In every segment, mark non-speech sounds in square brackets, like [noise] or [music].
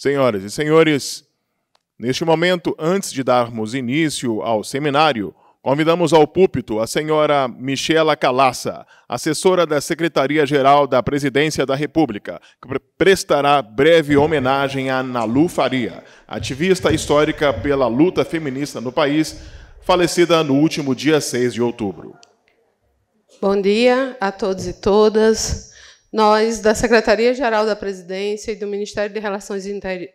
Senhoras e senhores, neste momento, antes de darmos início ao seminário, convidamos ao púlpito a senhora Michela Calassa, assessora da Secretaria-Geral da Presidência da República, que prestará breve homenagem a Nalu Faria, ativista histórica pela luta feminista no país, falecida no último dia 6 de outubro. Bom dia a todos e todas. Nós, da Secretaria-Geral da Presidência e do Ministério de Relações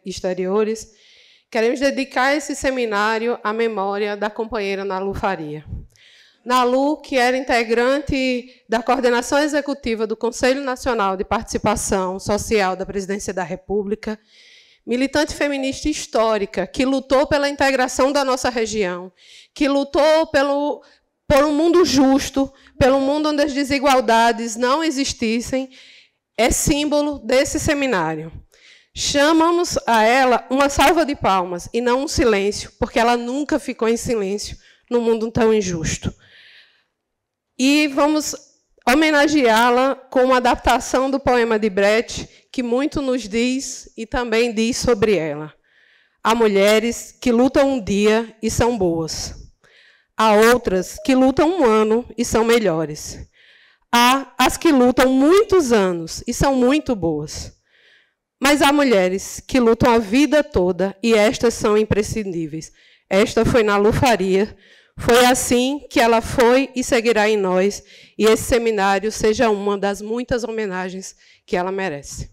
Exteriores, queremos dedicar esse seminário à memória da companheira Nalu Faria. Nalu, que era integrante da coordenação executiva do Conselho Nacional de Participação Social da Presidência da República, militante feminista histórica, que lutou pela integração da nossa região, que lutou pelo, por um mundo justo, pelo mundo onde as desigualdades não existissem, é símbolo desse seminário. Chamamos a ela uma salva de palmas e não um silêncio, porque ela nunca ficou em silêncio num mundo tão injusto. E vamos homenageá-la com uma adaptação do poema de Brecht, que muito nos diz e também diz sobre ela. Há mulheres que lutam um dia e são boas. Há outras que lutam um ano e são melhores. Há as que lutam muitos anos e são muito boas. Mas há mulheres que lutam a vida toda e estas são imprescindíveis. Esta foi na Lufaria. Foi assim que ela foi e seguirá em nós, e esse seminário seja uma das muitas homenagens que ela merece.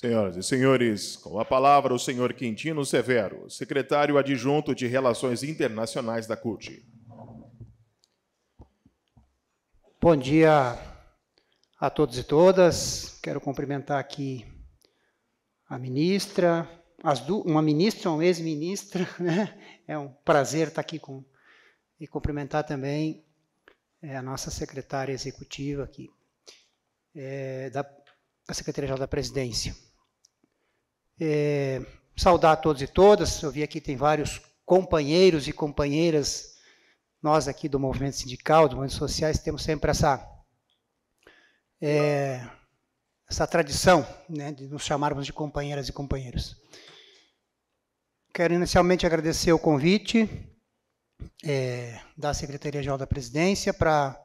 Senhoras e senhores, com a palavra o senhor Quintino Severo, secretário adjunto de Relações Internacionais da CUT. Bom dia a todos e todas. Quero cumprimentar aqui a ministra, uma ministra, uma ex-ministra, [laughs] né? É um prazer estar aqui com e cumprimentar também é, a nossa secretária executiva aqui, é, da Secretaria-Geral da Presidência. É, saudar a todos e todas. Eu vi aqui tem vários companheiros e companheiras. Nós aqui do movimento sindical, do movimento sociais, temos sempre essa é, essa tradição né, de nos chamarmos de companheiras e companheiros. Quero inicialmente agradecer o convite é, da Secretaria-Geral da Presidência para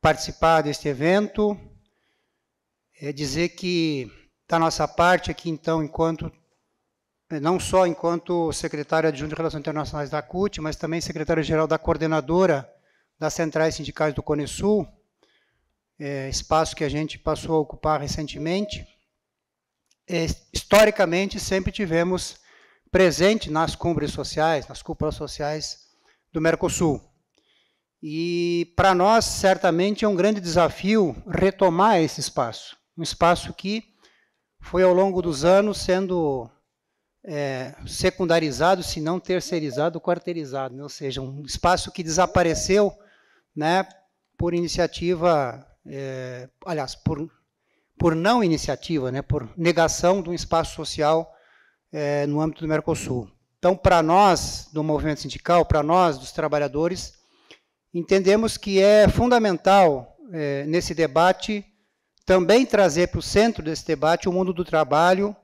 participar deste evento. É dizer que da nossa parte aqui, então, enquanto eh, não só enquanto secretária adjunta de Relações Internacionais da CUT, mas também secretária-geral da coordenadora das centrais sindicais do Cone Sul, é, espaço que a gente passou a ocupar recentemente. É, historicamente, sempre tivemos presente nas cumbres sociais, nas cúpulas sociais do Mercosul. E para nós, certamente, é um grande desafio retomar esse espaço, um espaço que foi ao longo dos anos sendo é, secundarizado, se não terceirizado, quarteirizado, né? ou seja, um espaço que desapareceu né, por iniciativa, é, aliás, por, por não iniciativa, né, por negação de um espaço social é, no âmbito do Mercosul. Então, para nós, do movimento sindical, para nós, dos trabalhadores, entendemos que é fundamental, é, nesse debate, também trazer para o centro desse debate o mundo do trabalho,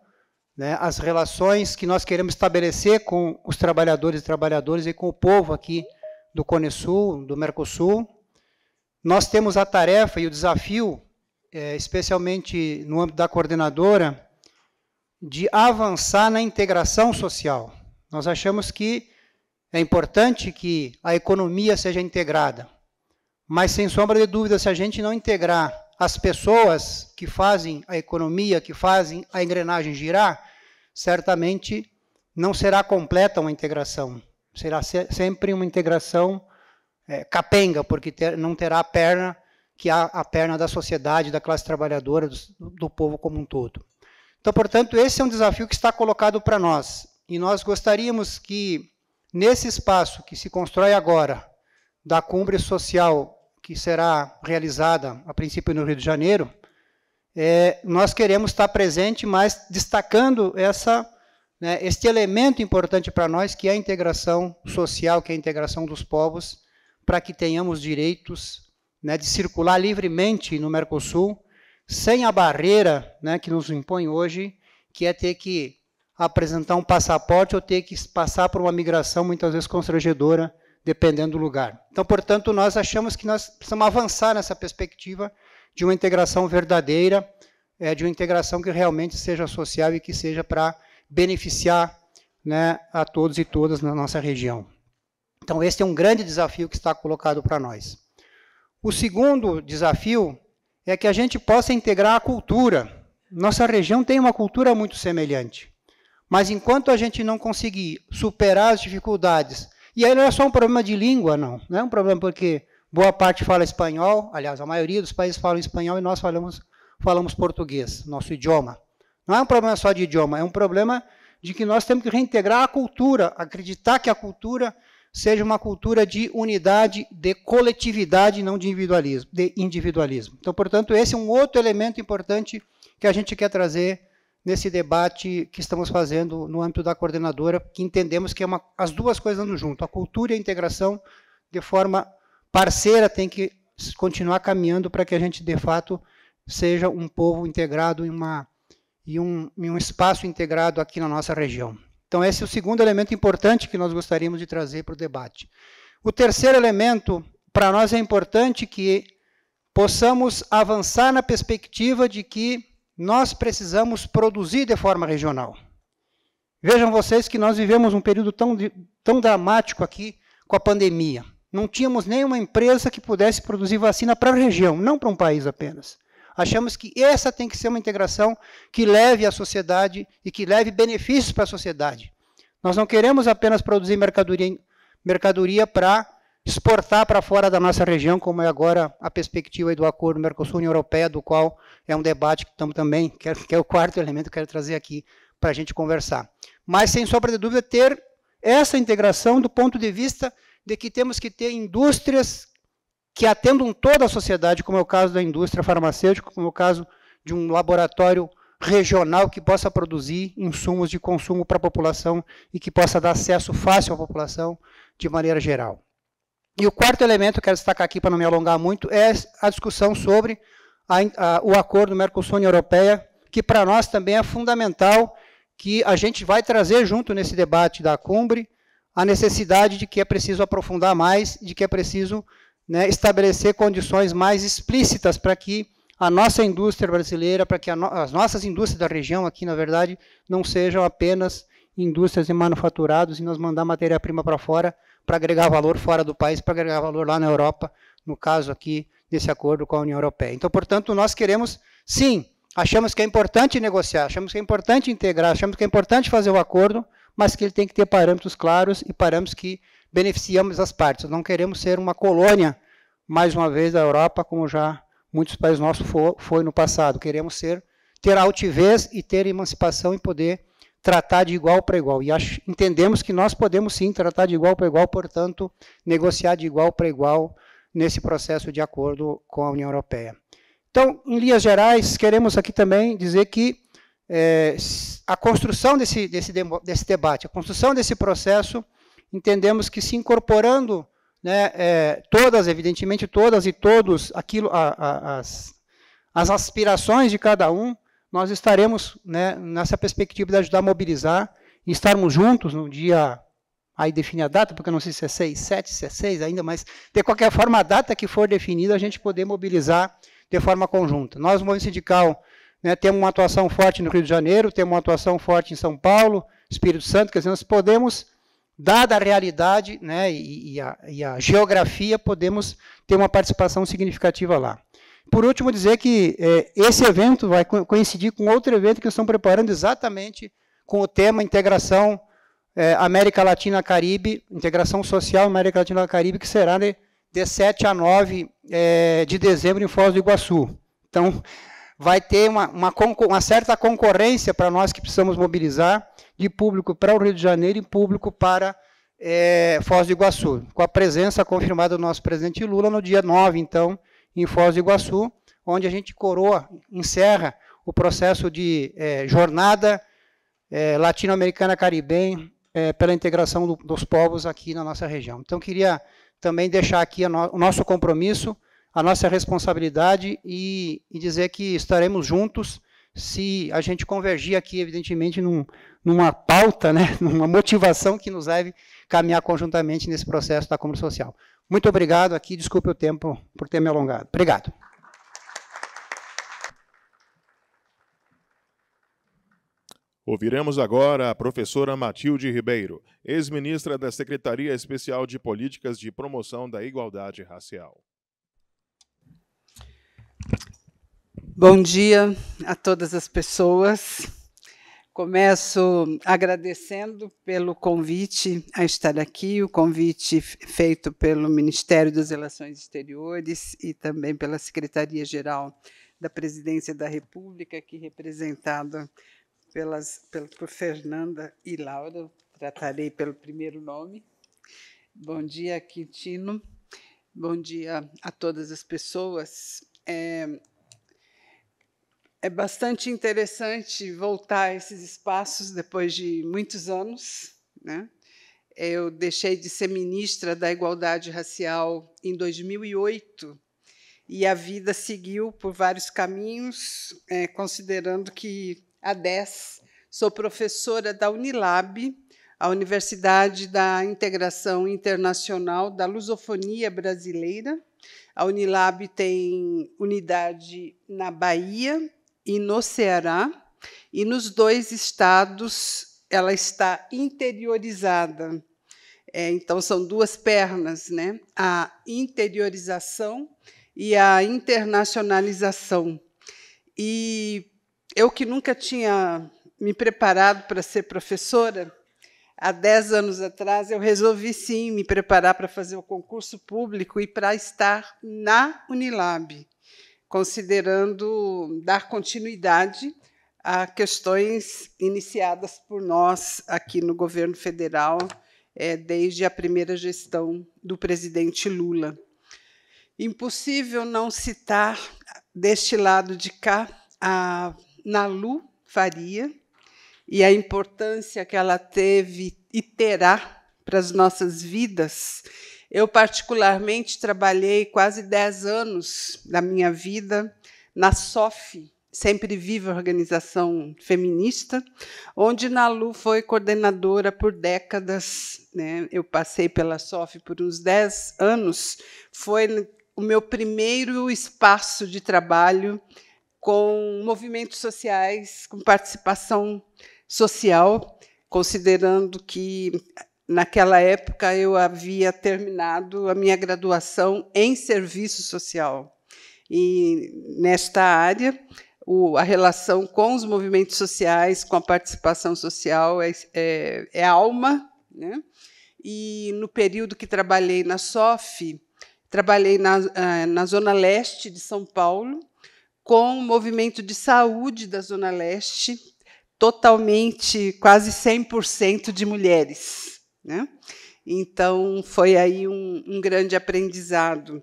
né, as relações que nós queremos estabelecer com os trabalhadores e trabalhadoras e com o povo aqui do Cone Sul, do Mercosul. Nós temos a tarefa e o desafio, é, especialmente no âmbito da coordenadora, de avançar na integração social. Nós achamos que é importante que a economia seja integrada, mas sem sombra de dúvida, se a gente não integrar as pessoas que fazem a economia, que fazem a engrenagem girar, certamente não será completa uma integração. Será sempre uma integração é, capenga, porque ter, não terá a perna que há a perna da sociedade, da classe trabalhadora, do, do povo como um todo. Então, portanto, esse é um desafio que está colocado para nós. E nós gostaríamos que, nesse espaço que se constrói agora, da cumbre social que será realizada a princípio no Rio de Janeiro, é, nós queremos estar presente, mas destacando essa, né, este elemento importante para nós, que é a integração social, que é a integração dos povos, para que tenhamos direitos né, de circular livremente no Mercosul, sem a barreira né, que nos impõe hoje, que é ter que apresentar um passaporte ou ter que passar por uma migração muitas vezes constrangedora dependendo do lugar. Então, portanto, nós achamos que nós precisamos avançar nessa perspectiva de uma integração verdadeira, eh, de uma integração que realmente seja social e que seja para beneficiar né, a todos e todas na nossa região. Então, este é um grande desafio que está colocado para nós. O segundo desafio é que a gente possa integrar a cultura. Nossa região tem uma cultura muito semelhante. Mas enquanto a gente não conseguir superar as dificuldades e aí não é só um problema de língua, não. Não é um problema porque boa parte fala espanhol, aliás, a maioria dos países falam espanhol e nós falamos, falamos português, nosso idioma. Não é um problema só de idioma, é um problema de que nós temos que reintegrar a cultura, acreditar que a cultura seja uma cultura de unidade, de coletividade, não de individualismo. De individualismo. Então, portanto, esse é um outro elemento importante que a gente quer trazer nesse debate que estamos fazendo no âmbito da coordenadora, que entendemos que é uma, as duas coisas andam junto, a cultura e a integração, de forma parceira, tem que continuar caminhando para que a gente, de fato, seja um povo integrado em, uma, em, um, em um espaço integrado aqui na nossa região. Então, esse é o segundo elemento importante que nós gostaríamos de trazer para o debate. O terceiro elemento, para nós é importante que possamos avançar na perspectiva de que nós precisamos produzir de forma regional. Vejam vocês que nós vivemos um período tão, tão dramático aqui com a pandemia. Não tínhamos nenhuma empresa que pudesse produzir vacina para a região, não para um país apenas. Achamos que essa tem que ser uma integração que leve a sociedade e que leve benefícios para a sociedade. Nós não queremos apenas produzir mercadoria, mercadoria para exportar para fora da nossa região, como é agora a perspectiva do acordo Mercosul-União Europeia, do qual é um debate que estamos também, que é, é o quarto elemento que eu quero trazer aqui para a gente conversar. Mas, sem sombra de dúvida, ter essa integração do ponto de vista de que temos que ter indústrias que atendam toda a sociedade, como é o caso da indústria farmacêutica, como é o caso de um laboratório regional que possa produzir insumos de consumo para a população e que possa dar acesso fácil à população de maneira geral. E o quarto elemento que eu quero destacar aqui, para não me alongar muito, é a discussão sobre a, a, o acordo Mercosul-União Europeia, que para nós também é fundamental, que a gente vai trazer junto nesse debate da cumbre a necessidade de que é preciso aprofundar mais, de que é preciso né, estabelecer condições mais explícitas para que a nossa indústria brasileira, para que no, as nossas indústrias da região aqui, na verdade, não sejam apenas indústrias de manufaturados e nós mandar matéria-prima para fora para agregar valor fora do país, para agregar valor lá na Europa, no caso aqui desse acordo com a União Europeia. Então, portanto, nós queremos, sim, achamos que é importante negociar, achamos que é importante integrar, achamos que é importante fazer o acordo, mas que ele tem que ter parâmetros claros e parâmetros que beneficiamos as partes. Não queremos ser uma colônia, mais uma vez, da Europa, como já muitos países nossos foram foi no passado. Queremos ser ter altivez e ter emancipação e poder tratar de igual para igual. E acho, entendemos que nós podemos sim tratar de igual para igual, portanto, negociar de igual para igual nesse processo de acordo com a União Europeia. Então, em linhas gerais, queremos aqui também dizer que é, a construção desse, desse, desse, debate, a construção desse processo, entendemos que se incorporando né, é, todas, evidentemente todas e todos, aquilo, a, a, as, as aspirações de cada um, nós estaremos né, nessa perspectiva de ajudar a mobilizar e estarmos juntos no dia. Aí define a data, porque eu não sei se é 6, 7, se é 6 ainda, mas de qualquer forma, a data que for definida, a gente poder mobilizar de forma conjunta. Nós, o movimento sindical, né, temos uma atuação forte no Rio de Janeiro, temos uma atuação forte em São Paulo, Espírito Santo, quer dizer, nós podemos, dada a realidade né, e, e, a, e a geografia, podemos ter uma participação significativa lá. Por último, dizer que é, esse evento vai co coincidir com outro evento que estão estamos preparando exatamente com o tema integração é, América Latina-Caribe, integração social América Latina-Caribe, que será de, de 7 a 9 é, de dezembro em Foz do Iguaçu. Então, vai ter uma, uma, uma certa concorrência para nós que precisamos mobilizar de público para o Rio de Janeiro e público para é, Foz do Iguaçu, com a presença confirmada do nosso presidente Lula no dia 9, então, em Foz do Iguaçu, onde a gente coroa, encerra o processo de é, jornada é, latino-americana caribenha é, pela integração do, dos povos aqui na nossa região. Então, queria também deixar aqui no, o nosso compromisso, a nossa responsabilidade e, e, dizer que estaremos juntos se a gente convergir aqui, evidentemente, num, numa pauta, né, [laughs] numa motivação que nos leve a caminhar conjuntamente nesse processo da comunidade social. Muito obrigado aqui, desculpe o tempo por ter me alongado. Obrigado. Ouviremos agora a professora Matilde Ribeiro, ex-ministra da Secretaria Especial de Políticas de Promoção da Igualdade Racial. Bom dia a todas as pessoas. Começo agradecendo pelo convite a estar aqui, o convite feito pelo Ministério das Relações Exteriores e também pela Secretaria-Geral da Presidência da República, aqui representada pelas, pelo, por Fernanda e Laura, tratarei pelo primeiro nome. Bom dia, Quintino. Bom dia a todas as pessoas. É, é bastante interessante voltar a esses espaços depois de muitos anos. Né? Eu deixei de ser ministra da Igualdade Racial em 2008 e a vida seguiu por vários caminhos, é, considerando que há 10 sou professora da Unilab, a Universidade da Integração Internacional da Lusofonia Brasileira. A Unilab tem unidade na Bahia, e no Ceará, e nos dois estados ela está interiorizada. É, então, são duas pernas, né? a interiorização e a internacionalização. E eu, que nunca tinha me preparado para ser professora, há 10 anos atrás, eu resolvi sim me preparar para fazer o concurso público e para estar na Unilab considerando dar continuidade a questões iniciadas por nós aqui no governo federal é, desde a primeira gestão do presidente Lula. Impossível não citar deste lado de cá a Nalu Faria e a importância que ela teve e terá para as nossas vidas eu, particularmente, trabalhei quase 10 anos da minha vida na SOF, Sempre Viva Organização Feminista, onde Nalu foi coordenadora por décadas. Né? Eu passei pela SOF por uns 10 anos. Foi o meu primeiro espaço de trabalho com movimentos sociais, com participação social, considerando que Naquela época, eu havia terminado a minha graduação em serviço social. E nesta área, o, a relação com os movimentos sociais, com a participação social, é, é, é alma. Né? E no período que trabalhei na SOF, trabalhei na, ah, na Zona Leste de São Paulo, com o movimento de saúde da Zona Leste, totalmente, quase 100% de mulheres. Né? Então, foi aí um, um grande aprendizado.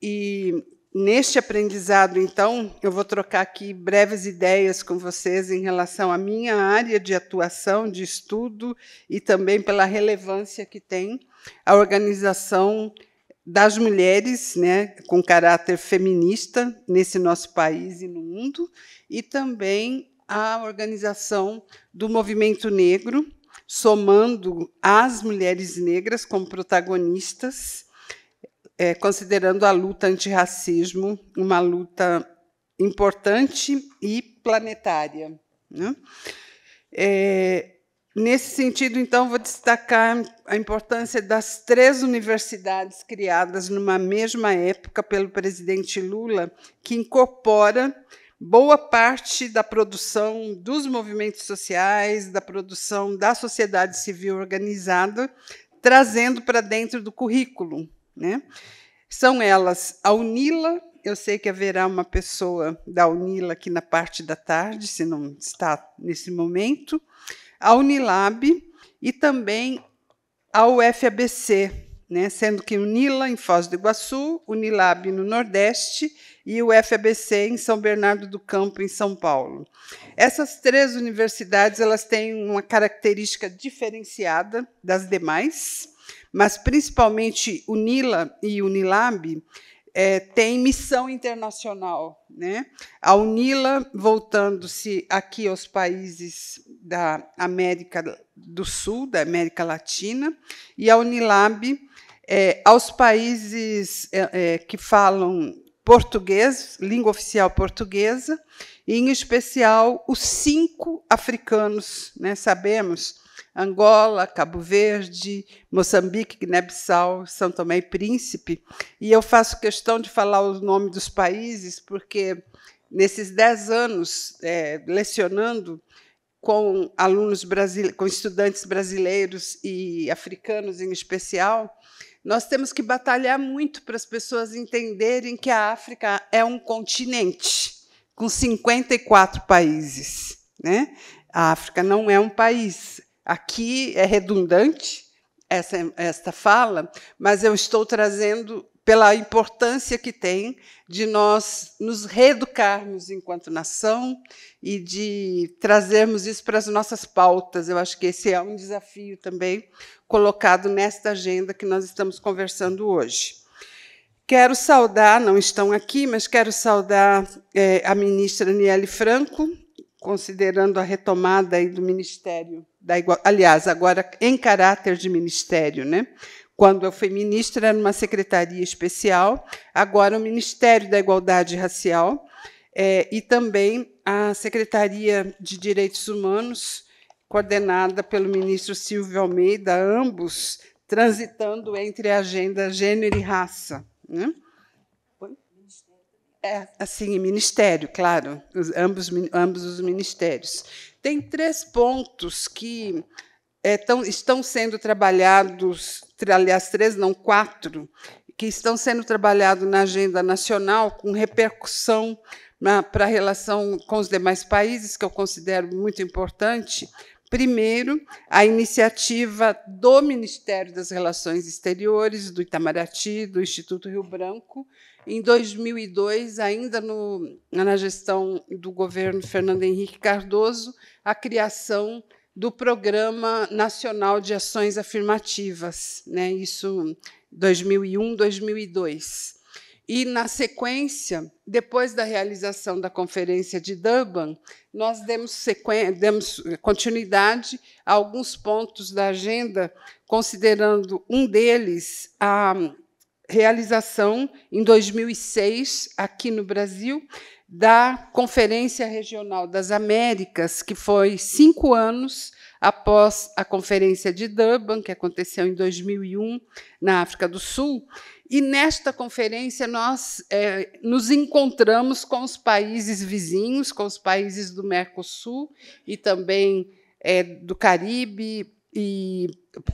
E neste aprendizado, então, eu vou trocar aqui breves ideias com vocês em relação à minha área de atuação, de estudo e também pela relevância que tem a organização das mulheres, né, com caráter feminista nesse nosso país e no mundo, e também a organização do movimento negro somando as mulheres negras como protagonistas, é, considerando a luta antirracismo uma luta importante e planetária. Né? É, nesse sentido, então, vou destacar a importância das três universidades criadas numa mesma época pelo presidente Lula, que incorpora boa parte da produção dos movimentos sociais, da produção da sociedade civil organizada, trazendo para dentro do currículo. Né? São elas a UNILA, eu sei que haverá uma pessoa da UNILA aqui na parte da tarde, se não está nesse momento, a UNILAB e também a UFABC, né, sendo que o NILA em Foz do Iguaçu, o NILAB no Nordeste e o FABC em São Bernardo do Campo, em São Paulo. Essas três universidades elas têm uma característica diferenciada das demais, mas principalmente o NILA e o NILAB é, têm missão internacional. Né? A UNILA, voltando-se aqui aos países da América do Sul, da América Latina, e a Unilab é, aos países é, é, que falam português, língua oficial portuguesa, e em especial os cinco africanos, né, sabemos, Angola, Cabo Verde, Moçambique, Guiné-Bissau, São Tomé e Príncipe. E eu faço questão de falar o nome dos países, porque nesses dez anos é, lecionando com alunos brasileiros, com estudantes brasileiros e africanos em especial, nós temos que batalhar muito para as pessoas entenderem que a África é um continente com 54 países. Né? A África não é um país. Aqui é redundante essa, esta fala, mas eu estou trazendo pela importância que tem de nós nos reeducarmos enquanto nação e de trazermos isso para as nossas pautas. Eu acho que esse é um desafio também colocado nesta agenda que nós estamos conversando hoje. Quero saudar, não estão aqui, mas quero saudar é, a ministra Nielle Franco, considerando a retomada do Ministério da Igualdade, aliás, agora em caráter de ministério, né? Quando eu fui ministra, era uma secretaria especial, agora o Ministério da Igualdade Racial é, e também a Secretaria de Direitos Humanos, coordenada pelo ministro Silvio Almeida, ambos transitando entre a agenda gênero e raça. Né? É, assim, ministério, claro, ambos, ambos os ministérios. Tem três pontos que é, tão, estão sendo trabalhados, aliás, três, não quatro, que estão sendo trabalhados na agenda nacional com repercussão para a relação com os demais países, que eu considero muito importante. Primeiro, a iniciativa do Ministério das Relações Exteriores, do Itamaraty, do Instituto Rio Branco, em 2002, ainda no, na gestão do governo Fernando Henrique Cardoso, a criação do Programa Nacional de Ações Afirmativas, né? isso 2001, 2002. E, na sequência, depois da realização da conferência de Durban, nós demos, demos continuidade a alguns pontos da agenda, considerando um deles a realização, em 2006, aqui no Brasil, da Conferência Regional das Américas, que foi cinco anos após a Conferência de Durban, que aconteceu em 2001 na África do Sul. E nesta conferência nós é, nos encontramos com os países vizinhos, com os países do Mercosul e também é, do Caribe e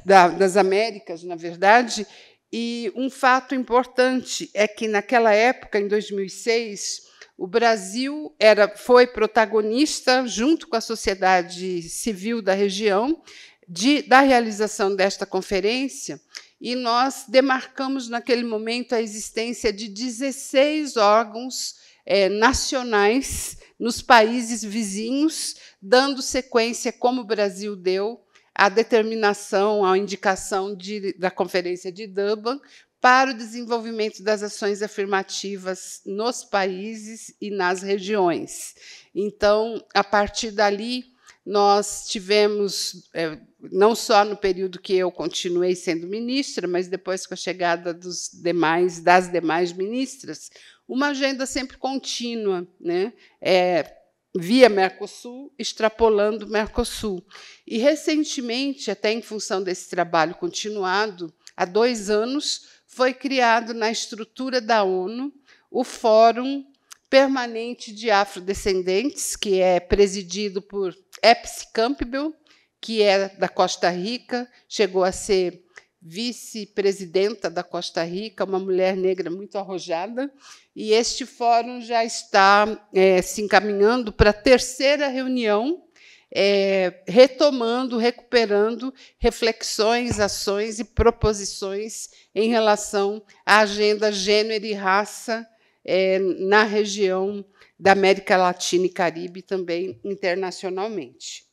da, das Américas, na verdade. E um fato importante é que naquela época, em 2006, o Brasil era, foi protagonista, junto com a sociedade civil da região, de, da realização desta conferência, e nós demarcamos naquele momento a existência de 16 órgãos é, nacionais nos países vizinhos, dando sequência, como o Brasil deu, à determinação, à indicação de, da Conferência de Durban, para o desenvolvimento das ações afirmativas nos países e nas regiões. Então, a partir dali, nós tivemos, é, não só no período que eu continuei sendo ministra, mas depois com a chegada dos demais, das demais ministras, uma agenda sempre contínua, né? É, via Mercosul, extrapolando o Mercosul. E recentemente, até em função desse trabalho continuado, há dois anos, foi criado na estrutura da ONU o Fórum Permanente de Afrodescendentes, que é presidido por Epsi Campbell, que é da Costa Rica, chegou a ser vice-presidenta da Costa Rica, uma mulher negra muito arrojada, e este fórum já está é, se encaminhando para a terceira reunião é, retomando, recuperando reflexões, ações e proposições em relação à agenda gênero e raça é, na região da América Latina e Caribe, também internacionalmente.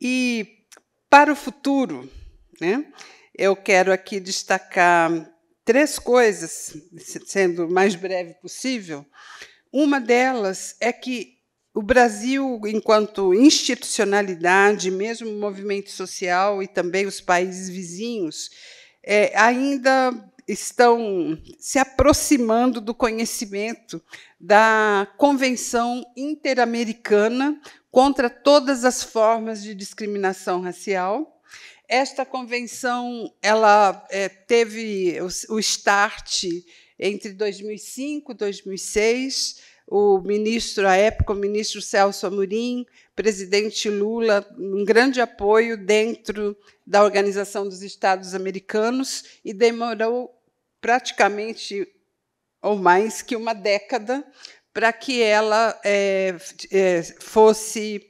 E para o futuro, né, eu quero aqui destacar três coisas, sendo o mais breve possível. Uma delas é que o Brasil, enquanto institucionalidade, mesmo o movimento social e também os países vizinhos, é, ainda estão se aproximando do conhecimento da Convenção Interamericana contra todas as formas de discriminação racial. Esta convenção ela é, teve o, o start entre 2005 e 2006 o ministro, à época, o ministro Celso Amorim, presidente Lula, um grande apoio dentro da Organização dos Estados Americanos e demorou praticamente ou mais que uma década para que ela é, é fosse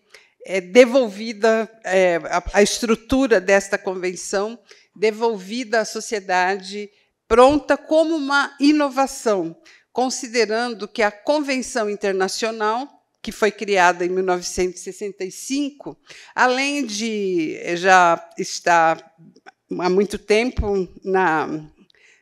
é, devolvida é, a, a estrutura desta convenção, devolvida à sociedade pronta como uma inovação, considerando que a Convenção Internacional, que foi criada em 1965, além de já estar há muito tempo na,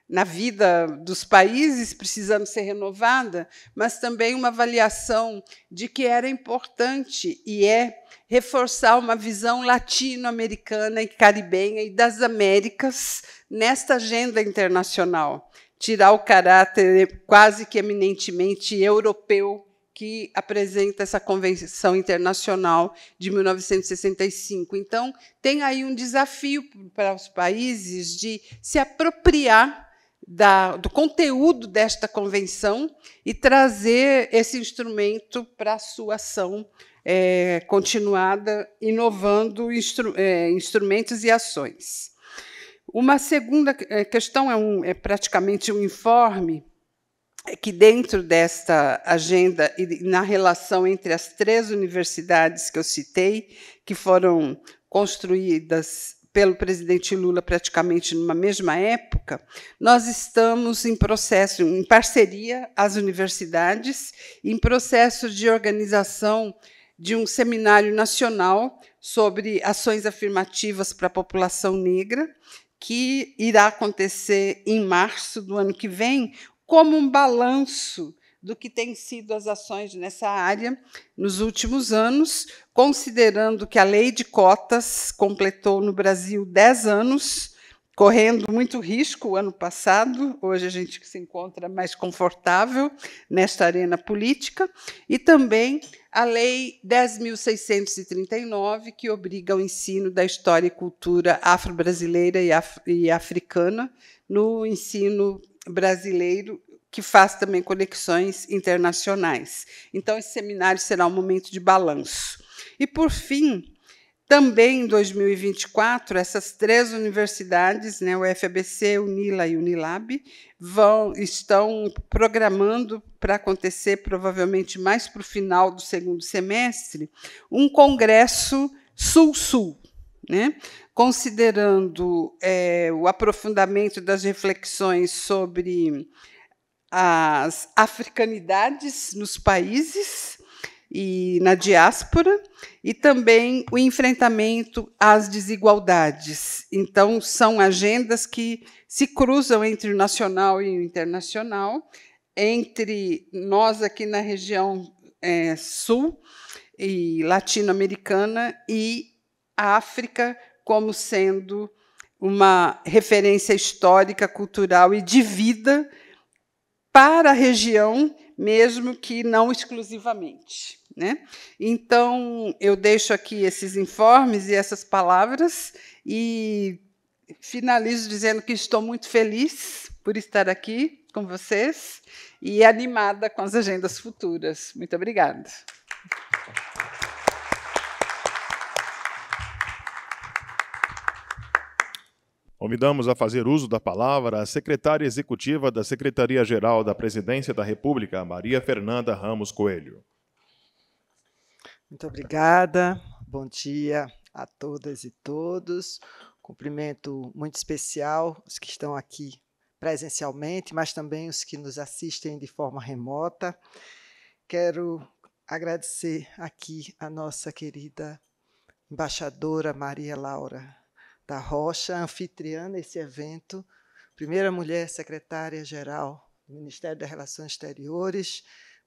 na vida dos países, precisando ser renovada, mas também uma avaliação de que era importante e é reforçar uma visão latino-americana e caribenha e das Américas nesta agenda internacional tirar o caráter quase que eminentemente europeu que apresenta essa Convenção Internacional de 1965. Então, tem aí um desafio para os países de se apropriar da, do conteúdo desta convenção e trazer esse instrumento para a sua ação é, continuada, inovando instru é, instrumentos e ações. Uma segunda eh, questão é, um, é praticamente um informe é que dentro desta agenda e na relação entre as três universidades que eu citei, que foram construídas pelo presidente Lula praticamente numa mesma época, nós estamos em processo, em parceria as universidades, em processo de organização de um seminário nacional sobre ações afirmativas para a população negra, que irá acontecer em março do ano que vem, como um balanço do que têm sido as ações nessa área nos últimos anos, considerando que a lei de cotas completou no Brasil 10 anos correndo muito risco o ano passado, hoje a gente se encontra mais confortável nesta arena política, e também a Lei 10.639, que obriga o ensino da história e cultura afro-brasileira e, af e africana no ensino brasileiro que faz também conexões internacionais. Então, esse seminário será um momento de balanço. E, por fim, também em 2024, essas três universidades, né, o FABC, o Nila e o Unilab, vão, estão programando para acontecer, provavelmente mais para o final do segundo semestre, um congresso Sul-Sul, né, considerando é, o aprofundamento das reflexões sobre as africanidades nos países e na diáspora, e também o enfrentamento às desigualdades. Então, são agendas que se cruzam entre o nacional e o internacional, entre nós aqui na região é, sul e latino-americana e a África como sendo uma referência histórica, cultural e de vida para a região, mesmo que não exclusivamente. Né? Então, eu deixo aqui esses informes e essas palavras e finalizo dizendo que estou muito feliz por estar aqui com vocês e animada com as agendas futuras. Muito obrigada. Convidamos a fazer uso da palavra a secretária executiva da Secretaria-Geral da Presidência da República, Maria Fernanda Ramos Coelho. Muito obrigada. Bom dia a todas e todos. Cumprimento muito especial os que estão aqui presencialmente, mas também os que nos assistem de forma remota. Quero agradecer aqui a nossa querida embaixadora Maria Laura da Rocha, anfitriã desse evento, primeira mulher secretária-geral do Ministério das Relações Exteriores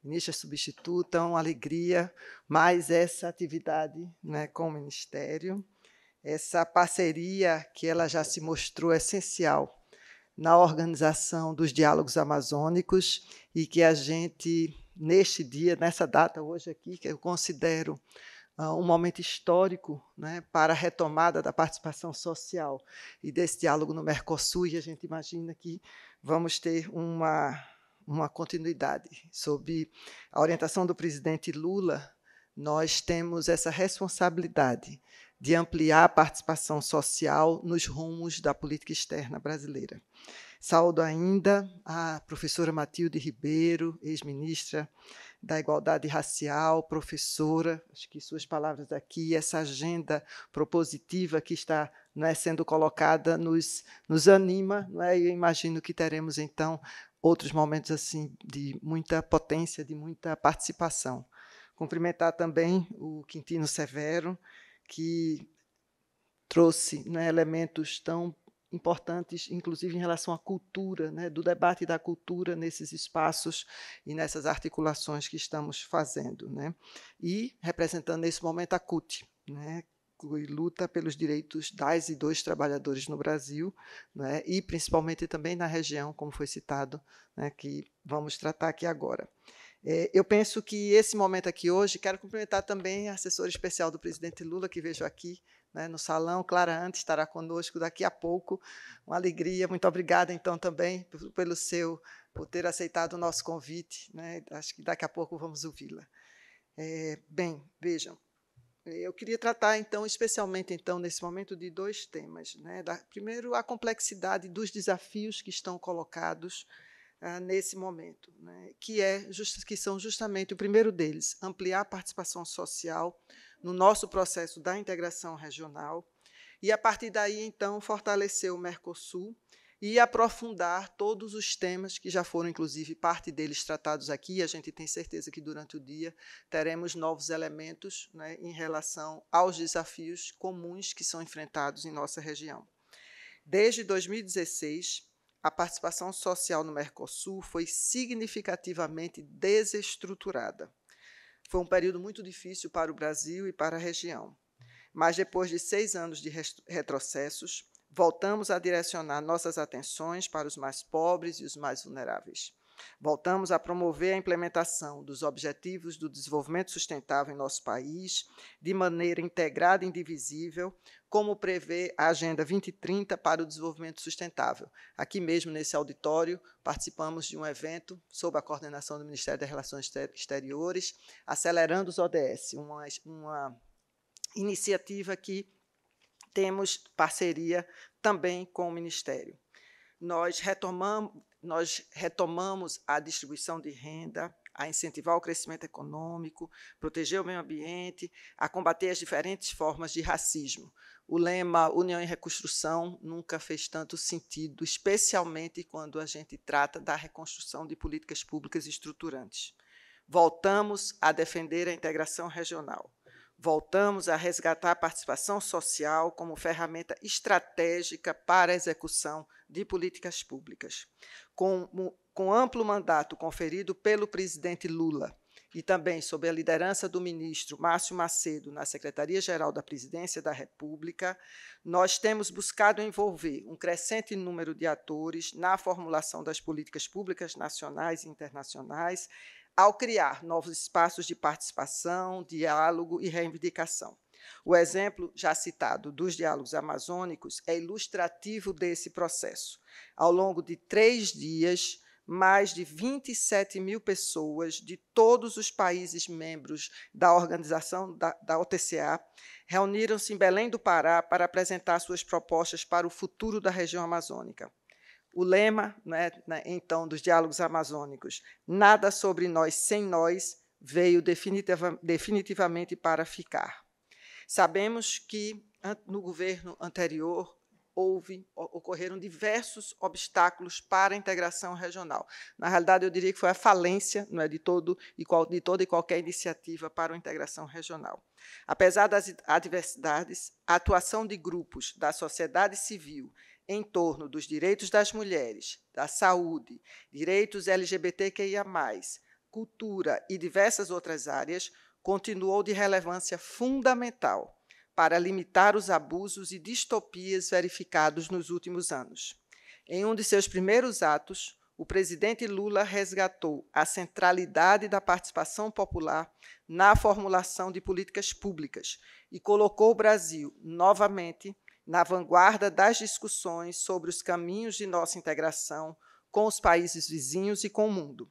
ministra substituta, é uma alegria, mais essa atividade né, com o Ministério, essa parceria que ela já se mostrou essencial na organização dos diálogos amazônicos e que a gente, neste dia, nessa data hoje aqui, que eu considero uh, um momento histórico né, para a retomada da participação social e desse diálogo no Mercosul, e a gente imagina que vamos ter uma uma continuidade. Sob a orientação do presidente Lula, nós temos essa responsabilidade de ampliar a participação social nos rumos da política externa brasileira. Saúdo ainda a professora Matilde Ribeiro, ex-ministra da Igualdade Racial, professora, acho que suas palavras aqui, essa agenda propositiva que está é sendo colocada nos, nos anima, né, e eu imagino que teremos, então, outros momentos assim de muita potência, de muita participação. Cumprimentar também o Quintino Severo, que trouxe né, elementos tão importantes, inclusive em relação à cultura, né, do debate da cultura nesses espaços e nessas articulações que estamos fazendo. Né, e representando nesse momento a CUT, né, e luta pelos direitos das e dos trabalhadores no Brasil, né, e principalmente também na região, como foi citado, né, que vamos tratar aqui agora. É, eu penso que esse momento aqui hoje, quero cumprimentar também a assessora especial do presidente Lula, que vejo aqui né, no salão. Clara Ante estará conosco daqui a pouco. Uma alegria. Muito obrigada, então, também pelo seu, por ter aceitado o nosso convite. Né? Acho que daqui a pouco vamos ouvi-la. É, bem, vejam, é, eu queria tratar então, especialmente então nesse momento, de dois temas. Né? Da, primeiro, a complexidade dos desafios que estão colocados ah, nesse momento, né? que é just, que são justamente o primeiro deles, ampliar a participação social no nosso processo da integração regional e a partir daí então fortalecer o Mercosul e aprofundar todos os temas que já foram, inclusive, parte deles tratados aqui. A gente tem certeza que durante o dia teremos novos elementos né, em relação aos desafios comuns que são enfrentados em nossa região. Desde 2016, a participação social no Mercosul foi significativamente desestruturada. Foi um período muito difícil para o Brasil e para a região. Mas depois de seis anos de retrocessos, Voltamos a direcionar nossas atenções para os mais pobres e os mais vulneráveis. Voltamos a promover a implementação dos Objetivos do Desenvolvimento Sustentável em nosso país, de maneira integrada e indivisível, como prevê a Agenda 2030 para o Desenvolvimento Sustentável. Aqui mesmo, nesse auditório, participamos de um evento sob a coordenação do Ministério das Relações Exteriores, acelerando os ODS, uma, uma iniciativa que temos parceria também com o Ministério. Nós retomamos, nós retomamos a distribuição de renda, a incentivar o crescimento econômico, proteger o meio ambiente, a combater as diferentes formas de racismo. O lema União e Reconstrução nunca fez tanto sentido, especialmente quando a gente trata da reconstrução de políticas públicas estruturantes. Voltamos a defender a integração regional. Voltamos a resgatar a participação social como ferramenta estratégica para a execução de políticas públicas, com, com amplo mandato conferido pelo presidente Lula e também sob a liderança do ministro Márcio Macedo na Secretaria-Geral da Presidência da República, nós temos buscado envolver um crescente número de atores na formulação das políticas públicas nacionais e internacionais, ao criar novos espaços de participação, diálogo e reivindicação. O exemplo já citado dos diálogos amazônicos é ilustrativo desse processo. Ao longo de três dias, mais de 27 mil pessoas de todos os países membros da organização da, da OTCA reuniram-se em Belém do Pará para apresentar suas propostas para o futuro da região amazônica. O lema, né, né, então, dos diálogos amazônicos, Nada sobre nós sem nós, veio definitiva, definitivamente para ficar. Sabemos que no governo anterior houve ocorreram diversos obstáculos para a integração regional. Na realidade, eu diria que foi a falência, não é, de todo e de toda e qualquer iniciativa para a integração regional. Apesar das adversidades, a atuação de grupos da sociedade civil em torno dos direitos das mulheres, da saúde, direitos LGBTQIA, cultura e diversas outras áreas continuou de relevância fundamental para limitar os abusos e distopias verificados nos últimos anos. Em um de seus primeiros atos, o presidente Lula resgatou a centralidade da participação popular na formulação de políticas públicas e colocou o Brasil novamente na vanguarda das discussões sobre os caminhos de nossa integração com os países vizinhos e com o mundo.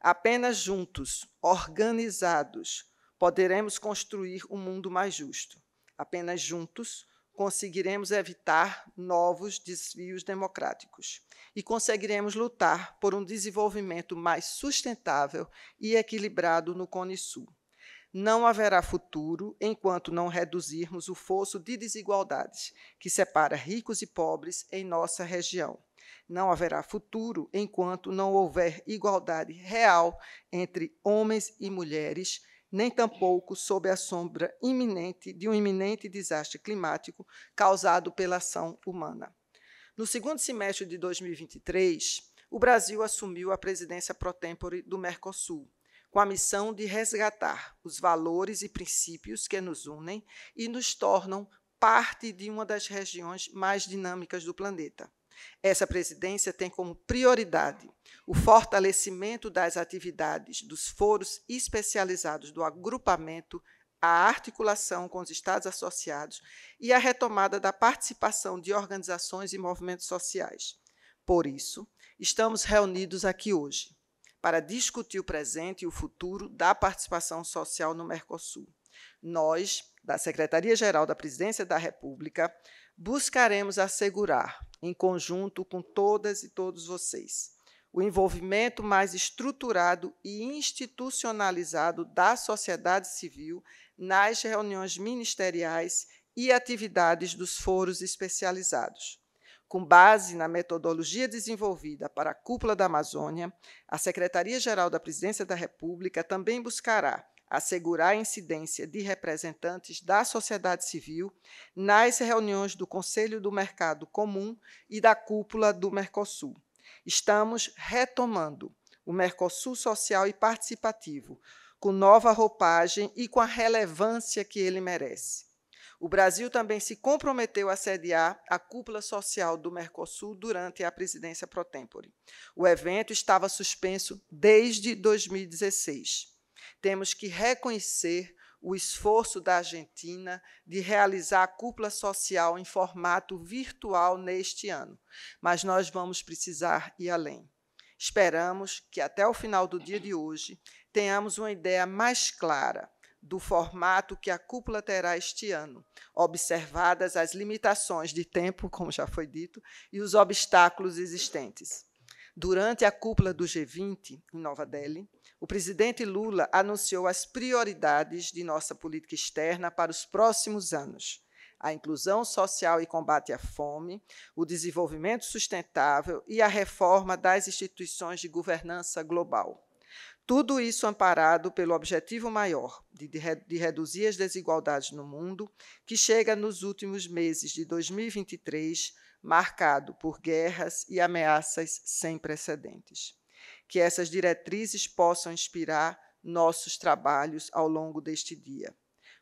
Apenas juntos, organizados, poderemos construir um mundo mais justo. Apenas juntos conseguiremos evitar novos desvios democráticos e conseguiremos lutar por um desenvolvimento mais sustentável e equilibrado no Cone Sul não haverá futuro enquanto não reduzirmos o fosso de desigualdades que separa ricos e pobres em nossa região. Não haverá futuro enquanto não houver igualdade real entre homens e mulheres, nem tampouco sob a sombra iminente de um iminente desastre climático causado pela ação humana. No segundo semestre de 2023, o Brasil assumiu a presidência pro tempore do Mercosul com a missão de resgatar os valores e princípios que nos unem e nos tornam parte de uma das regiões mais dinâmicas do planeta. Essa presidência tem como prioridade o fortalecimento das atividades dos foros especializados do agrupamento, a articulação com os Estados associados e a retomada da participação de organizações e movimentos sociais. Por isso, estamos reunidos aqui hoje para discutir o presente e o futuro da participação social no Mercosul. Nós, da Secretaria-Geral da Presidência da República, buscaremos assegurar, em conjunto com todas e todos vocês, o envolvimento mais estruturado e institucionalizado da sociedade civil nas reuniões ministeriais e atividades dos foros especializados com base na metodologia desenvolvida para a Cúpula da Amazônia, a Secretaria-Geral da Presidência da República também buscará assegurar a incidência de representantes da sociedade civil nas reuniões do Conselho do Mercado Comum e da Cúpula do Mercosul. Estamos retomando o Mercosul social e participativo, com nova roupagem e com a relevância que ele merece. O Brasil também se comprometeu a sediar a cúpula social do Mercosul durante a presidência pro tempore. O evento estava suspenso desde 2016. Temos que reconhecer o esforço da Argentina de realizar a cúpula social em formato virtual neste ano, mas nós vamos precisar ir além. Esperamos que até o final do dia de hoje tenhamos uma ideia mais clara do formato que a cúpula terá este ano, observadas as limitações de tempo, como já foi dito, e os obstáculos existentes. Durante a cúpula do G20, em Nova Delhi, o presidente Lula anunciou as prioridades de nossa política externa para os próximos anos a inclusão social e combate à fome, o desenvolvimento sustentável e a reforma das instituições de governança global. Tudo isso amparado pelo objetivo maior de, de, reduzir as desigualdades no mundo, que chega nos últimos meses de 2023, marcado por guerras e ameaças sem precedentes. Que essas diretrizes possam inspirar nossos trabalhos ao longo deste dia,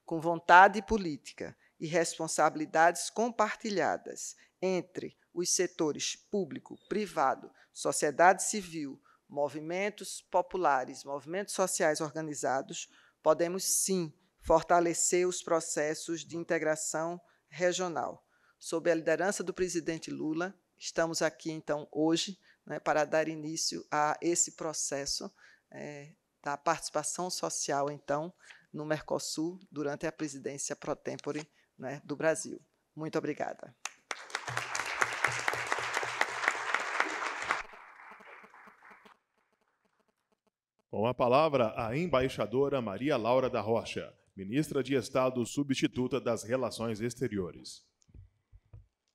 com vontade política e responsabilidades compartilhadas entre os setores público, privado, sociedade civil, movimentos populares, movimentos sociais organizados, podemos sim fortalecer os processos de integração regional. Sob a liderança do presidente Lula, estamos aqui então hoje né, para dar início a esse processo é, da participação social então no Mercosul durante a presidência pro tempore né, do Brasil. Muito obrigada. Com a palavra, a embaixadora Maria Laura da Rocha, ministra de Estado substituta das Relações Exteriores.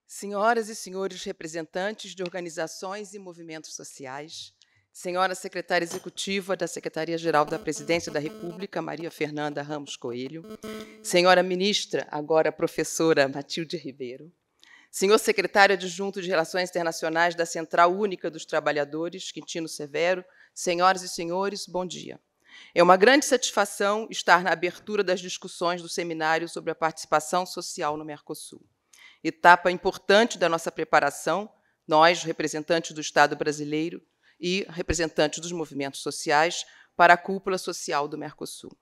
Senhoras e senhores representantes de organizações e movimentos sociais, senhora secretária executiva da Secretaria-Geral da Presidência da República, Maria Fernanda Ramos Coelho, senhora ministra, agora professora Matilde Ribeiro, senhor secretário adjunto de Relações Internacionais da Central Única dos Trabalhadores, Quintino Severo, Senhoras e senhores, bom dia. É uma grande satisfação estar na abertura das discussões do seminário sobre a participação social no Mercosul. Etapa importante da nossa preparação, nós, representantes do Estado brasileiro e representantes dos movimentos sociais, para a cúpula social do Mercosul.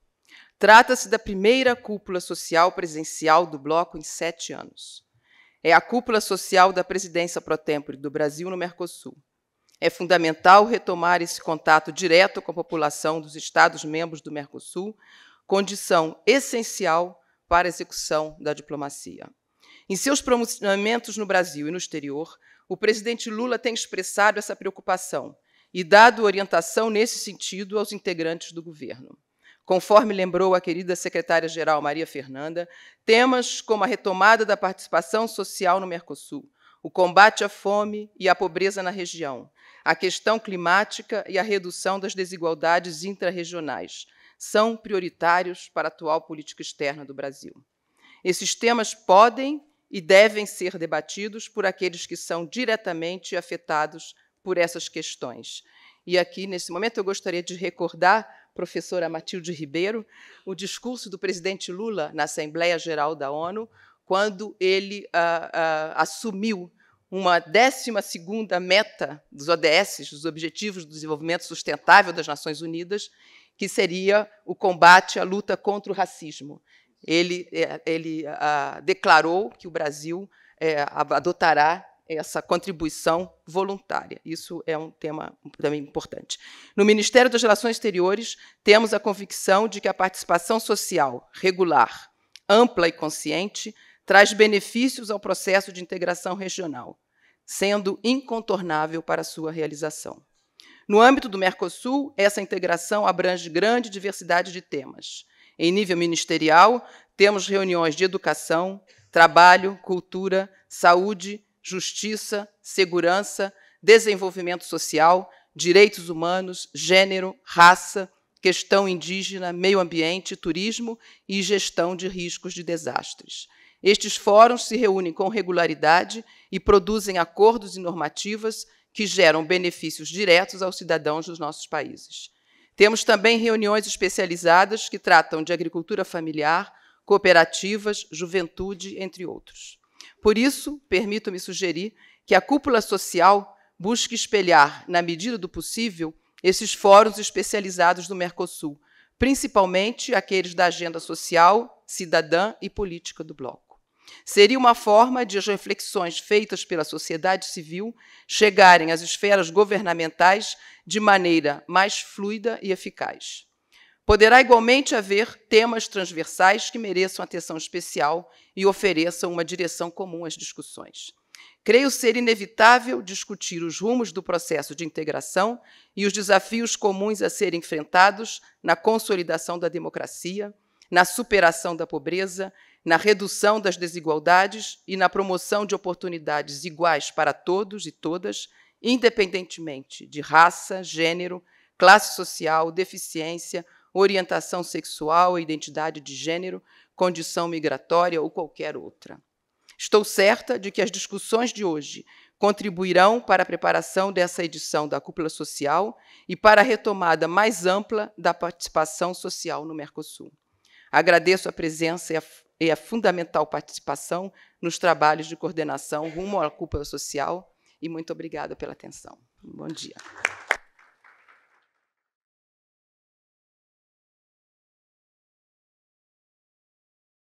Trata-se da primeira cúpula social presencial do bloco em sete anos. É a cúpula social da presidência pro tempore do Brasil no Mercosul, é fundamental retomar esse contato direto com a população dos Estados-membros do Mercosul, condição essencial para a execução da diplomacia. Em seus pronunciamentos no Brasil e no exterior, o presidente Lula tem expressado essa preocupação e dado orientação nesse sentido aos integrantes do governo. Conforme lembrou a querida secretária-geral Maria Fernanda, temas como a retomada da participação social no Mercosul, o combate à fome e à pobreza na região, a questão climática e a redução das desigualdades intrarregionais são prioritários para a atual política externa do Brasil. Esses temas podem e devem ser debatidos por aqueles que são diretamente afetados por essas questões. E aqui, nesse momento, eu gostaria de recordar, professora Matilde Ribeiro, o discurso do presidente Lula na Assembleia Geral da ONU, quando ele ah, ah, assumiu uma 12 segunda meta dos ODS, dos Objetivos do Desenvolvimento Sustentável das Nações Unidas, que seria o combate à luta contra o racismo. Ele, é, ele a, declarou que o Brasil é, adotará essa contribuição voluntária. Isso é um tema também importante. No Ministério das Relações Exteriores, temos a convicção de que a participação social regular, ampla e consciente traz benefícios ao processo de integração regional, sendo incontornável para sua realização. No âmbito do Mercosul, essa integração abrange grande diversidade de temas. Em nível ministerial, temos reuniões de educação, trabalho, cultura, saúde, justiça, segurança, desenvolvimento social, direitos humanos, gênero, raça, questão indígena, meio ambiente, turismo e gestão de riscos de desastres. Estes fóruns se reúnem com regularidade e produzem acordos e normativas que geram benefícios diretos aos cidadãos dos nossos países. Temos também reuniões especializadas que tratam de agricultura familiar, cooperativas, juventude, entre outros. Por isso, permito-me sugerir que a cúpula social busque espelhar, na medida do possível, esses fóruns especializados do Mercosul, principalmente aqueles da agenda social, cidadã e política do bloco. Seria uma forma de as reflexões feitas pela sociedade civil chegarem às esferas governamentais de maneira mais fluida e eficaz. Poderá igualmente haver temas transversais que mereçam atenção especial e ofereçam uma direção comum às discussões. Creio ser inevitável discutir os rumos do processo de integração e os desafios comuns a serem enfrentados na consolidação da democracia, na superação da pobreza na redução das desigualdades e na promoção de oportunidades iguais para todos e todas, independentemente de raça, gênero, classe social, deficiência, orientação sexual, identidade de gênero, condição migratória ou qualquer outra. Estou certa de que as discussões de hoje contribuirão para a preparação dessa edição da Cúpula Social e para a retomada mais ampla da participação social no Mercosul. Agradeço a presença e a e é a fundamental participação nos trabalhos de coordenação rumo à culpa social. E muito obrigada pela atenção. Bom dia.